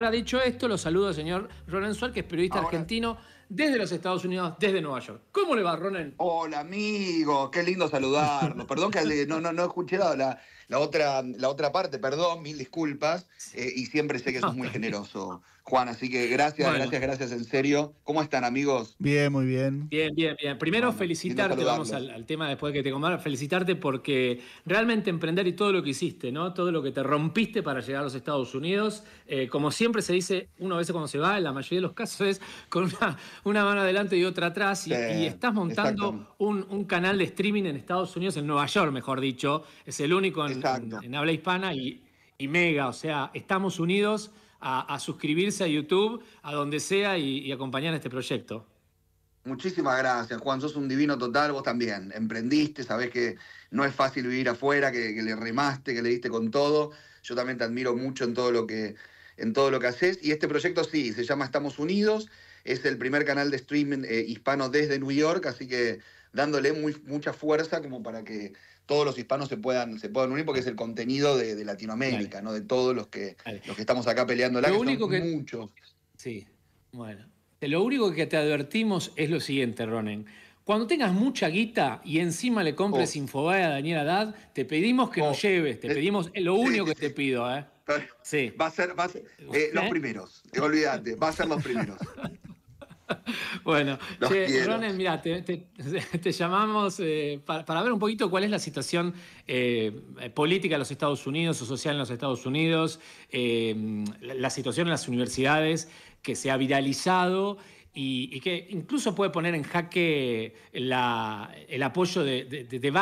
Ahora, dicho esto, lo saludo al señor Ronan Suárez, que es periodista argentino desde los Estados Unidos, desde Nueva York. ¿Cómo le va, Ronan? Hola, amigo, qué lindo saludarlo. perdón que no, no, escuchado la, la, otra, la otra parte, perdón, mil disculpas, eh, y siempre sé que sos muy generoso Juan, así que gracias, gracias, gracias en serio. ¿Cómo están amigos? Bien, muy bien. Bien, bien, bien. Primero felicitarte, vamos al, tema después de que te coman, felicitarte porque realmente emprender y todo lo que hiciste, ¿no? Todo lo que te rompiste para llegar a los Estados Unidos, eh, como siempre se dice, uno a veces cuando se va, en la mayoría de los casos es con una, mano adelante y otra atrás y, estás montando un, canal de streaming en Estados Unidos, en Nueva York, mejor dicho, es el único en, habla hispana y, y mega, o sea, estamos unidos a, suscribirse a YouTube, a donde sea y, acompañar este proyecto. Muchísimas gracias, Juan. Sos un divino total, vos también. Emprendiste, sabés que no es fácil vivir afuera, que, le remaste, que le diste con todo. Yo también te admiro mucho en todo lo que en todo lo que haces. Y este proyecto sí, se llama Estamos Unidos. Es el primer canal de streaming eh, hispano desde New York, así que dándole mucha fuerza como para que todos los hispanos se puedan, se puedan unir, porque es el contenido de, Latinoamérica, ¿no? De todos los que, que estamos acá peleando la que muchos. Sí, bueno. Lo único que te advertimos es lo siguiente, Ronen. Cuando tengas mucha guita y encima le compres oh. a Daniel Dad te pedimos que nos oh. lleves, te eh. pedimos lo único que te pido, ¿eh? Sí. Va a ser, va eh, los ¿Eh? primeros, olvídate, va a ser los primeros. Bueno, che, mira, te, llamamos eh, para, ver un poquito cuál es la situación eh, eh, política en los Estados Unidos o social en los Estados Unidos, la, situación en las universidades que se ha viralizado y, que incluso puede poner en jaque el apoyo de,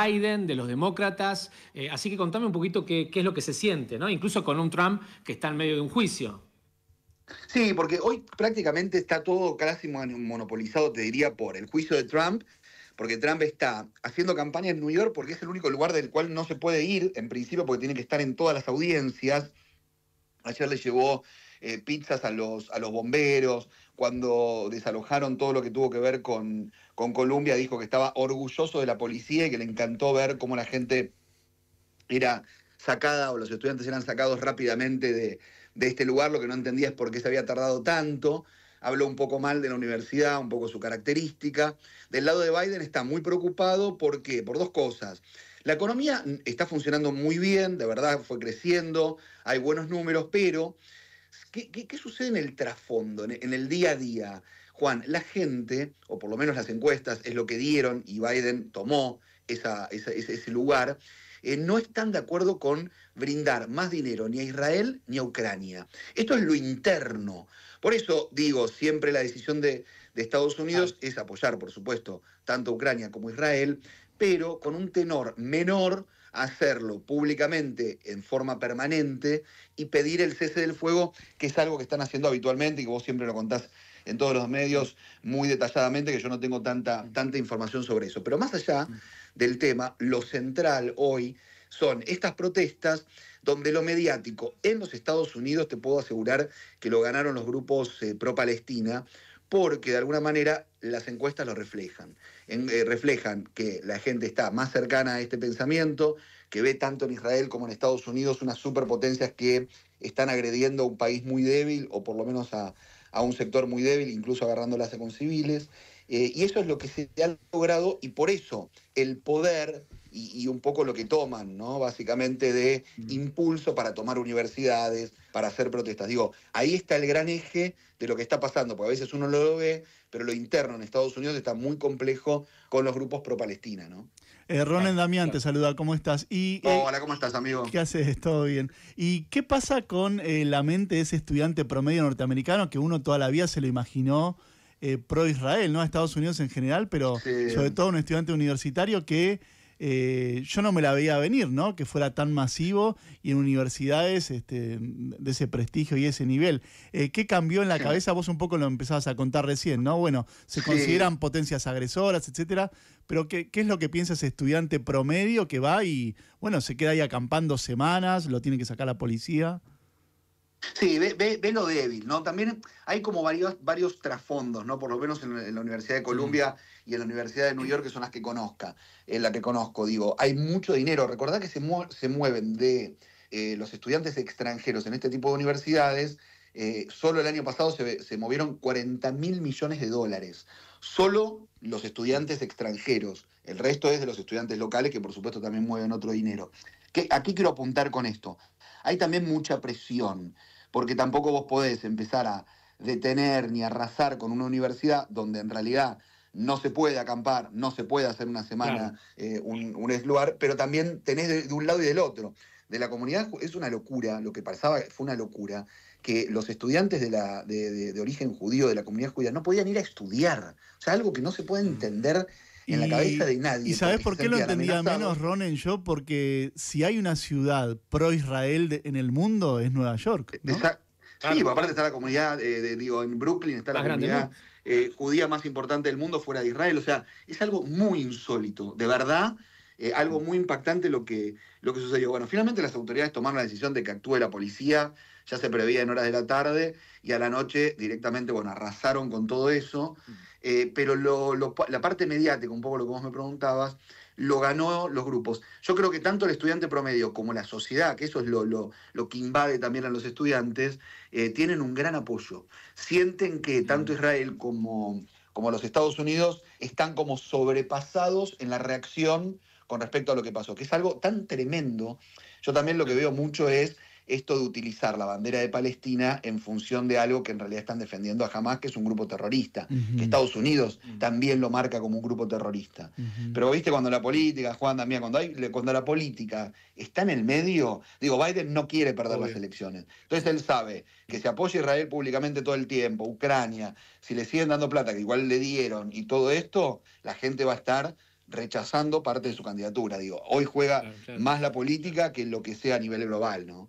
Biden, de los demócratas. así que contame un poquito qué, qué es lo que se siente, ¿no? incluso con un Trump que está en medio de un juicio. Sí, porque hoy prácticamente está todo casi monopolizado, te diría, por el juicio de Trump, porque Trump está haciendo campaña en New York porque es el único lugar del cual no se puede ir, en principio, porque tiene que estar en todas las audiencias. Ayer le llevó eh, pizzas a los, a los bomberos, cuando desalojaron todo lo que tuvo que ver con, con Colombia, dijo que estaba orgulloso de la policía y que le encantó ver cómo la gente era sacada o los estudiantes eran sacados rápidamente de, de este lugar, lo que no entendía es por qué se había tardado tanto. Habló un poco mal de la universidad, un poco su característica. Del lado de Biden está muy preocupado, ¿por Por dos cosas. La economía está funcionando muy bien, de verdad fue creciendo, hay buenos números, pero ¿qué, sucede en el trasfondo, en el día a día? Juan, la gente, o por lo menos las encuestas, es lo que dieron y Biden tomó ese, ese lugar, eh, no están de acuerdo con brindar más dinero ni a Israel ni a Ucrania. Esto es lo interno. Por eso digo, siempre la decisión de, Estados Unidos es apoyar, por supuesto, tanto a Ucrania como a Israel, pero con un tenor menor hacerlo públicamente en forma permanente y pedir el cese del fuego, que es algo que están haciendo habitualmente y que vos siempre lo contás en todos los medios muy detalladamente, que yo no tengo tanta, tanta información sobre eso. Pero más allá del tema, lo central hoy son estas protestas donde lo mediático en los Estados Unidos, te puedo asegurar que lo ganaron los grupos eh, pro-Palestina, porque de alguna manera las encuestas lo reflejan. Eh, reflejan que la gente está más cercana a este pensamiento, que ve tanto en Israel como en Estados Unidos unas superpotencias que están agrediendo a un país muy débil o por lo menos a, un sector muy débil, incluso agarrándolas con civiles. Eh, y eso es lo que se ha logrado y por eso el poder y, un poco lo que toman, ¿no? Básicamente de impulso para tomar universidades, para hacer protestas. Digo, ahí está el gran eje de lo que está pasando, porque a veces uno lo ve, pero lo interno en Estados Unidos está muy complejo con los grupos pro-Palestina, ¿no? Eh, Ronen Damián te saluda, ¿cómo estás? Eh, hola, ¿cómo estás, amigo? ¿Qué haces? ¿Todo bien? ¿Y qué pasa con eh, la mente de ese estudiante promedio norteamericano que uno toda la vida se lo imaginó eh, pro-Israel, ¿no? A Estados Unidos en general, pero sobre todo un estudiante universitario que eh, yo no me la veía venir, ¿no? Que fuera tan masivo y en universidades este, de ese prestigio y ese nivel. Eh, ¿Qué cambió en la cabeza? Vos un poco lo empezabas a contar recién, ¿no? Bueno, se consideran potencias agresoras, etcétera, pero ¿qué, ¿qué, es lo que piensa ese estudiante promedio que va y, bueno, se queda ahí acampando semanas, lo tiene que sacar la policía? Sí, ve, lo débil, ¿no? También hay como varios, varios trasfondos, ¿no? Por lo menos en, la Universidad de Columbia y en la Universidad de New York, que son las que conozca, en la que conozco, digo, hay mucho dinero. Recordad que se, se mueven de eh, los estudiantes extranjeros en este tipo de universidades. Eh, solo el año pasado se, movieron 40 mil millones de dólares. Solo los estudiantes extranjeros. El resto es de los estudiantes locales, que por supuesto también mueven otro dinero. ¿Qué, ¿A quiero apuntar con esto? hay también mucha presión, porque tampoco vos podés empezar a detener ni arrasar con una universidad donde en realidad no se puede acampar, no se puede hacer una semana eh, un, un lugar, pero también tenés de, un lado y del otro. De la comunidad es una locura, lo que pasaba fue una locura, que los estudiantes de, de origen judío, de la comunidad judía, no podían ir a estudiar. O sea, algo que no se puede mm. entender en la cabeza de nadie. ¿Y sabes por qué lo entendía menos Ronen yo? Porque si hay una ciudad pro-Israel en el mundo es Nueva York. ¿no? Sí, aparte está la comunidad, eh, de, digo, en Brooklyn está la comunidad eh, judía más importante del mundo fuera de Israel. O sea, es algo muy insólito, de verdad. Eh, algo muy impactante lo que, lo que sucedió. Bueno, finalmente las autoridades tomaron la decisión de que actúe la policía, ya se preveía en horas de la tarde, y a la noche directamente, bueno, arrasaron con todo eso. Mm. Eh, pero la parte mediática, un poco lo que vos me preguntabas, lo ganó los grupos. Yo creo que tanto el estudiante promedio como la sociedad, que eso es lo, que invade también a los estudiantes, eh, tienen un gran apoyo. Sienten que tanto Israel como los Estados Unidos están como sobrepasados en la reacción con respecto a lo que pasó, que es algo tan tremendo. Yo también lo que veo mucho es esto de utilizar la bandera de Palestina en función de algo que en realidad están defendiendo a Hamas, que es un grupo terrorista, que Estados Unidos también lo marca como un grupo terrorista. Pero viste, cuando la política, Juan también, cuando, la política está en el medio, digo, Biden no quiere perder las elecciones. Entonces él sabe que se apoya a Israel públicamente todo el tiempo, Ucrania, si le siguen dando plata, que igual le dieron, y todo esto, la gente va a estar rechazando parte de su candidatura. Digo, hoy juega más la política que lo que sea a nivel global, ¿no?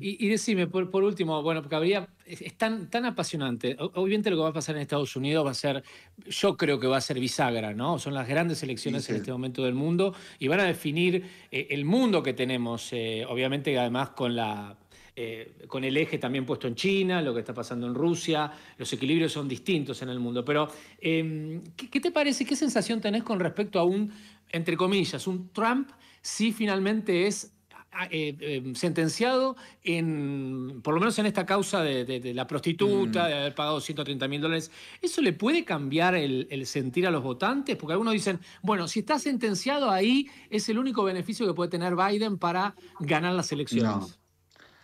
y, decime, por, último, bueno, porque habría, es, tan, apasionante. Obviamente lo que va a pasar en Estados Unidos va a ser, yo creo que va a ser bisagra, ¿no? Son las grandes elecciones en este momento del mundo y van a definir eh, el mundo que tenemos, eh, obviamente además con la... Eh, con el eje también puesto en China, lo que está pasando en Rusia, los equilibrios son distintos en el mundo. Pero, em, ¿qué, ¿qué te parece? ¿Qué sensación tenés con respecto a un, entre comillas, un Trump si finalmente es eh, em, sentenciado en, por lo menos en esta causa de, la prostituta, mm. de haber pagado 130 mil dólares, ¿eso le puede cambiar el, sentir a los votantes? Porque algunos dicen, bueno, si está sentenciado ahí, es el único beneficio que puede tener Biden para ganar las elecciones.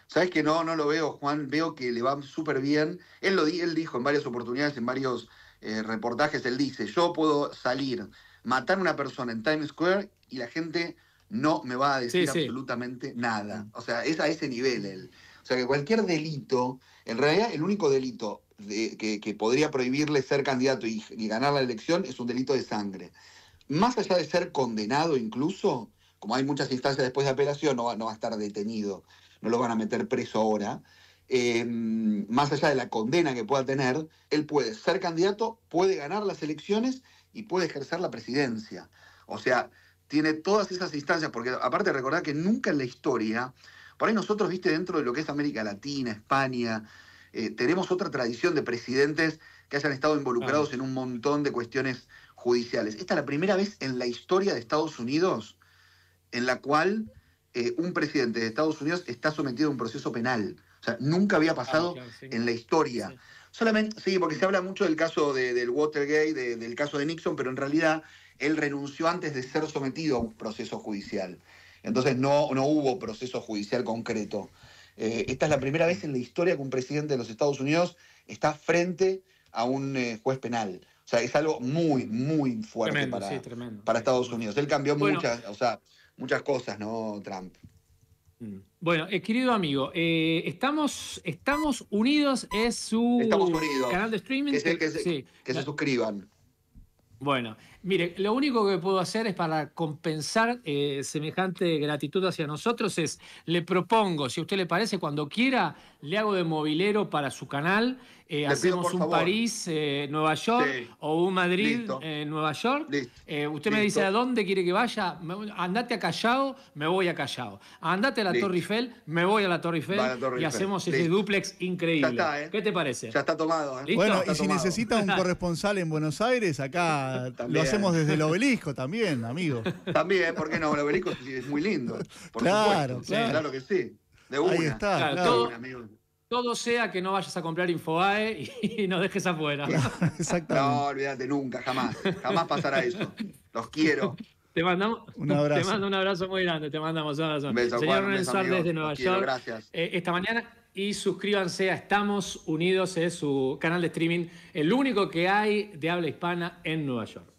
Sabes que no, no lo veo, Juan. Veo que le va súper bien. Él lo dijo en varias oportunidades, en varios eh, reportajes, él dice, yo puedo salir, matar a una persona en Times Square y la gente no me va a decir absolutamente nada. Mm. O sea, es a ese nivel él. O sea, que cualquier delito, en realidad el único delito que, podría prohibirle ser candidato y, ganar la elección es un delito de sangre. Más allá de ser condenado incluso, como hay muchas instancias después de apelación, no va, no va a estar detenido, no lo van a meter preso ahora. Em, más allá de la condena que pueda tener, él puede ser candidato, puede ganar las elecciones y puede ejercer la presidencia. O sea, tiene todas esas instancias, porque aparte recordar que nunca en la historia, por ahí nosotros, viste, dentro de lo que es América Latina, España, eh, tenemos otra tradición de presidentes que hayan estado involucrados en un montón de cuestiones judiciales. Esta es la primera vez en la historia de Estados Unidos en la cual eh, un presidente de Estados Unidos está sometido a un proceso penal. O sea, nunca había ah, pasado en la historia. Solamente, sí, porque se habla mucho del caso del Watergate, del caso de Nixon, pero en realidad él renunció antes de ser sometido a un proceso judicial. Entonces no, no hubo proceso judicial concreto. Eh, esta es la primera vez en la historia que un presidente de los Estados Unidos está frente a un eh, juez penal. O sea, es algo muy, muy fuerte para, para Estados Unidos. Él cambió muchas, o sea, muchas cosas, ¿no, Trump? Mm. Bueno, eh, querido amigo, estamos, estamos unidos, es su canal de streaming. que se suscriban. Bueno, Mire, lo único que puedo hacer es para compensar eh, semejante gratitud hacia nosotros es, le propongo, si a usted le parece, cuando quiera, le hago de movilero para su canal, eh, hacemos un París, eh, Nueva York o un Madrid, Nueva York. usted me dice a dónde quiere que vaya, andate a Callao, me voy a Callao. Andate a la Torre Eiffel, me voy a la Torre Eiffel y hacemos ese duplex increíble. ¿Qué te parece? Ya está tomado. Bueno, y si necesita un corresponsal en Buenos Aires, acá También desde el obelisco también, amigo. También, ¿por qué no? El obelisco es muy lindo. claro, claro. que sí. De una. Ahí está. Claro, Todo, todo, sea que no vayas a comprar InfoAE y, nos dejes afuera. exactamente. No, olvídate, nunca, jamás. Jamás pasará eso. Los quiero. Te mandamos un abrazo. Te mando un abrazo muy grande, te mandamos un abrazo. Beso, Señor Juan, desde Nueva York. gracias. Eh, esta mañana y suscríbanse a Estamos Unidos, es su canal de streaming, el único que hay de habla hispana en Nueva York.